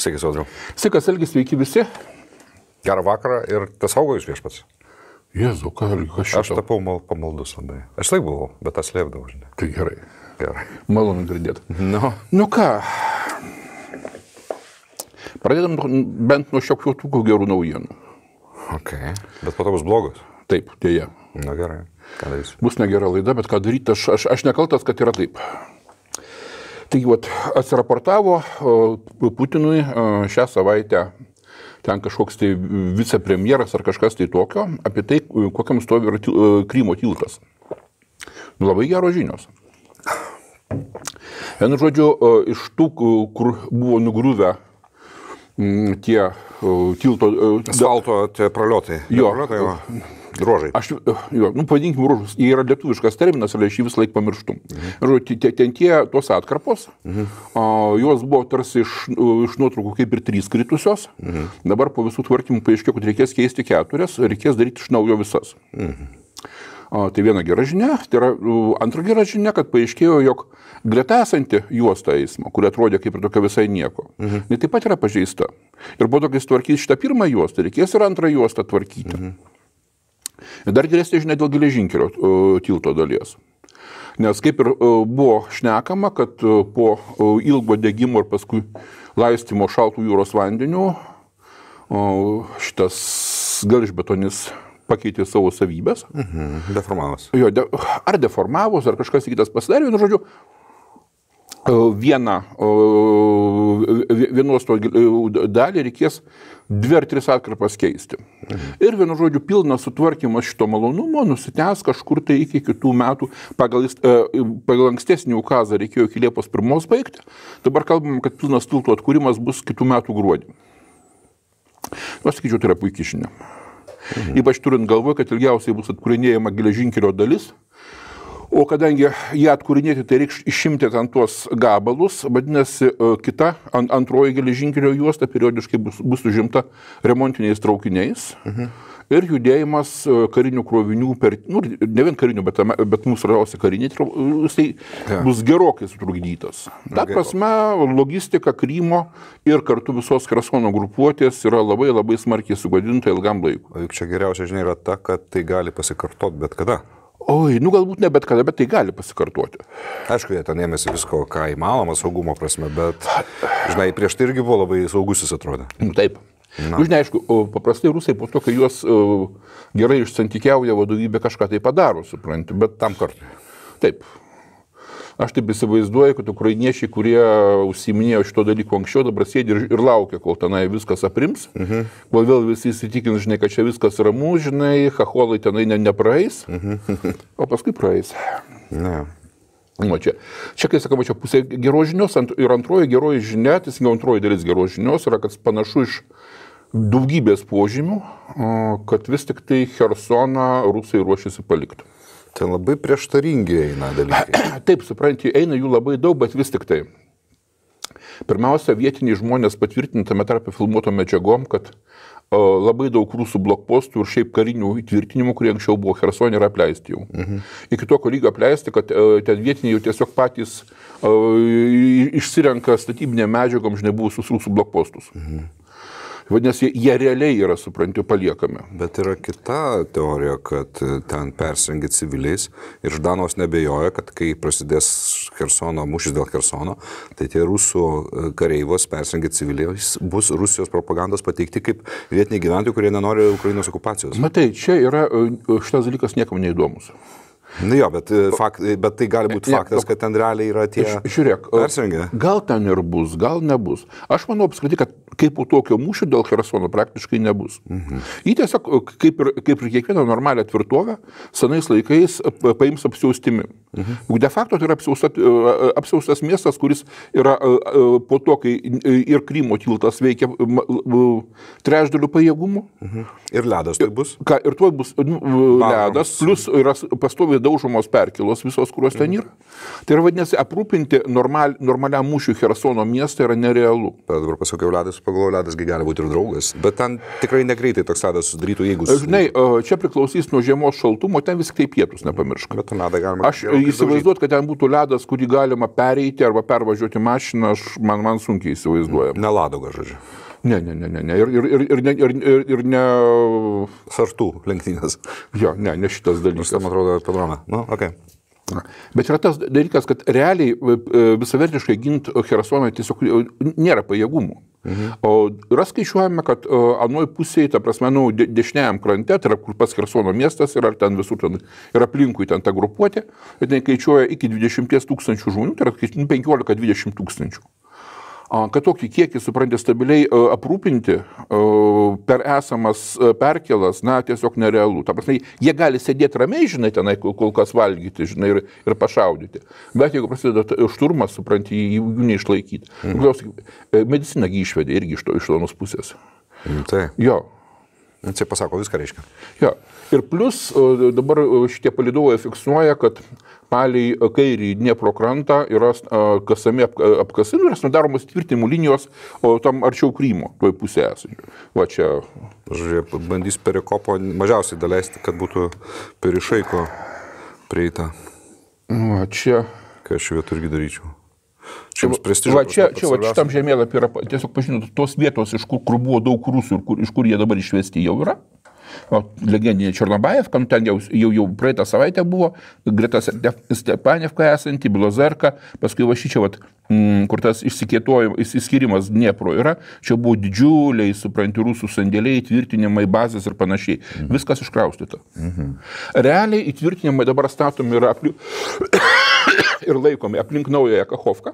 Sveiki, Saudriau. Sveikas, Elgis, sveiki visi. Gerą vakarą ir tas augo jūs viešpats. Jėzau, ką Elgis, aš čia. Aš tapau mal, pamaldus labai. Aš laik buvau, bet tas lėpdavau, žinai. Tai gerai. Gerai. Malonu girdėti. Nu. Nu ką. Pradedam nu, bent nuo šiokių tokių gerų naujienų. Okay. Bet po to bus blogas. Taip, dėja. Na gerai. Bus negera laida, bet ką daryti, aš, aš, aš nekaltas, kad yra taip. Taigi, vat, atsiraportavo Putinui šią savaitę ten kažkoks tai vicepremjeras ar kažkas tai tokio, apie tai, kokiam stovi yra Krymo tiltas. Nu, labai geros žinios. Vienu žodžiu, iš tų, kur buvo nugriuvę tie tilto. Asfalto praliotai. Jo, praliotai, jo. Drožai. Aš, jo, nu, pavadinkim, ruožus. Jie yra lietuviškas terminas, ir aš jį visą laiką pamirštu. Mhm. Žodžiu, ten tie tos atkarpos, mhm. o, jos buvo tarsi iš, iš nuotraukų kaip ir trys kritusios. Mhm. Dabar po visų tvarkymų paaiškėjo, kad reikės keisti keturias, reikės daryti iš naujo visas. Mhm. Tai viena gera žinia, tai yra antra gera žinia, kad paaiškėjo, jog greta esanti juosta eismo, kuri atrodė kaip ir tokia visai nieko, mhm. tai taip pat yra pažeista. Ir po to, kai tvarkys šitą pirmą juostą, reikės ir antrą juostą tvarkyti. Mhm. Dar geresnė žinia dėl geležinkelio tilto dalies. Nes kaip ir buvo šnekama, kad po ilgo degimo ir paskui laistymo šaltų jūros vandeniu šitas gelžbetonis pakeitė savo savybės. Mhm, deformavus. Jo, de, ar deformavus, ar kažkas kitas pasidarė, vienu žodžiu, e, vieną e, vienos to e, dalį reikės dvi ar tris atkarpas keisti. Mhm. Ir vienu žodžiu, pilnas sutvarkymas šito malonumo nusitęs kažkur tai iki kitų metų. Pagal, pagal ankstesnį ukazą reikėjo iki Liepos pirmos baigti. Dabar kalbam, kad pilnas tiltų atkūrimas bus kitų metų gruodį. Nu, aš sakyčiau, tai yra puikiai žinia. Mhm. Ypač turint galvoje, kad ilgiausiai bus atkūrinėjama geležinkelio dalis. O kadangi ją atkūrinėti, tai reikš išimti ant tuos gabalus, vadinasi, e, kita ant, antroji geležinkelio juosta periodiškai bus, bus užimta remontiniais traukiniais. Mhm ir judėjimas e, karinių krovinių, per, nu, ne vien karinių, bet, bet mūsų svarbiausia kariniai, e, jisai ja. bus gerokai sutrukdytas. Ta prasme, logistika Krymo ir kartu visos Krasono grupuotės yra labai labai smarkiai sugadinta ilgam laikui. O juk čia geriausia žinia yra ta, kad tai gali pasikartoti bet kada. Oi, nu galbūt ne bet kada, bet tai gali pasikartoti. Aišku, jie ten ėmėsi visko, ką įmanoma saugumo prasme, bet, žinai, prieš tai irgi buvo labai saugus jis atrodė. Nu, taip. Na. Už neaišku, paprastai rusai po to, kai juos e, gerai išsantykiauja vadovybė, kažką tai padaro, supranti, bet tam kartui. Taip. Aš taip įsivaizduoju, kad ukrainiečiai, kurie užsiminėjo šito dalyko anksčiau, dabar sėdi ir, ir laukia, kol tenai viskas aprims, uh mhm. -huh. kol vėl visi įsitikins, žinai, kad čia viskas ramu, žinai, haholai tenai ne, nepraeis, uh mhm. -huh. o paskui praeis. Na. Nu, čia, čia, kai sakoma, čia pusė geros žinios ant, ir antroji geroji žinia, teisingiau antroji dalis geros žinios yra, kad panašu iš daugybės požymių, kad vis tik tai Hersoną rusai ruošiasi palikti. Tai labai prieštaringi eina dalykai. Taip, supranti, eina jų labai daug, bet vis tik tai. Pirmiausia, vietiniai žmonės patvirtintame tarpe filmuoto medžiagom, kad labai daug rusų blokpostų ir šiaip karinių įtvirtinimų, kurie anksčiau buvo Hersonė, yra apleisti jau. Mhm. Iki tokio lygio apleisti, kad ten vietiniai jau tiesiog patys išsirenka statybinė medžiagom, žinai, buvusius rusų blokpostus. Mhm. Vadinasi, jie realiai yra, suprantu, paliekami. Bet yra kita teorija, kad e, ten persengia civiliais ir Ždanos nebejoja, kad kai prasidės Hersono mūšis dėl Hersono, tai tie rusų e, kareivos persengia civiliais bus Rusijos propagandos pateikti kaip vietiniai gyventojai, kurie nenori Ukrainos okupacijos. Matai, čia yra e, šitas dalykas niekam neįdomus. Na nu jo, bet, fakt, bet tai gali būti faktas, kad ten realiai yra tie. Žiūrėk, persirengę. Gal ten ir bus, gal nebus. Aš manau apskritai, kad kaip po tokio mūšio dėl Hersono praktiškai nebus. Mhm. Jį tiesiog, kaip ir, kaip ir kiekvieną normalią tvirtovę, senais laikais paims apsiaustimi. Mhm. Juk de facto tai yra apsiausta, e, apsiaustas miestas, kuris yra e, e, po to, kai ir Krymo tiltas veikia trečdalių pajėgumų. Mhm. Ir ledas tai bus. Ka, ir tuo bus nu, ledas, plus yra pastoviai daužomos perkilos visos, kurios mhm. ten yra. Tai yra vadinasi, aprūpinti normal, normaliam mūšiui Hersono miestą yra nerealu. Bet dabar pasakiau, ledas pagalvoju, ledasgi gali būti ir draugas. Bet ten tikrai negreitai toks ledas sudarytų, jeigu... E, žinai, e, čia priklausys nuo žiemos šaltumo, ten vis kaip pietus nepamiršk. Bet tą ledą galima... Aš e, įsivaizduoju, kad ten būtų ledas, kurį galima pereiti arba pervažiuoti mašiną, aš, man, man sunkiai įsivaizduoju. Neladoga, žodžiu. Ne, ne, ne, ne, ne. Ir, ir, ir, ir, ne, ir, ir, ir ne. Sartų lenktynės. Jo, ne, ne šitas dalykas. Man atrodo, panorama. Nu, okay. Bet yra tas dalykas, kad realiai visavertiškai ginti Herasoną tiesiog nėra pajėgumų. Mhm. O yra skaičiuojama, kad e, anoj pusėje, ta prasme, nu, de dešiniajam krante, tai yra kur pats Kersono miestas ir ar ten visur ten ir aplinkui ten ta grupuotė, bet tai skaičiuoja iki 20 tūkstančių žmonių, tai yra nu, 15-20 tūkstančių kad tokį kiekį suprantė stabiliai aprūpinti per esamas perkelas, na, tiesiog nerealu. Ta prasme, jie gali sėdėti ramiai, žinai, tenai kol kas valgyti, žinai, ir, ir pašaudyti. Bet jeigu prasideda šturmas, supranti, jų neišlaikyti. Mhm. E, medicina gi išvedė irgi iš to, iš tonos pusės. Tai. Jo, Jisai nu, pasako viską reiškia. Ja. Ir plus dabar šitie palidovai fiksuoja, kad palei kairį Dniepro krantą yra kasami apkasai, yra sudaromos tvirtinimų linijos o, tam arčiau Krymo, toj pusėje esančių. Va čia. Žiūrėk, bandys perikopo mažiausiai daleisti, kad būtų perišaiko prieita. Va čia. Ką aš vietu irgi daryčiau. Čia prestižas. Va, čia, čia, va, šitam žemėlapį yra tiesiog pažinot tos vietos, iš kur, kur buvo daug rusų ir kur, iš kur jie dabar išvesti jau yra. O legendinė Černobajev, kam nu, ten jau, jau, jau praeitą savaitę buvo, greta Stepanevka esanti, Blozerka, paskui Vašyčia, mm, kur tas išsiskirimas Dniepro yra, čia buvo didžiuliai, supranti, rusų sandėliai, įtvirtinimai, bazės ir panašiai. Mhm. Viskas iškraustyta. Mhm. Realiai įtvirtinimai dabar statomi yra aplinkui. ir laikomi aplink naująją Kachovką.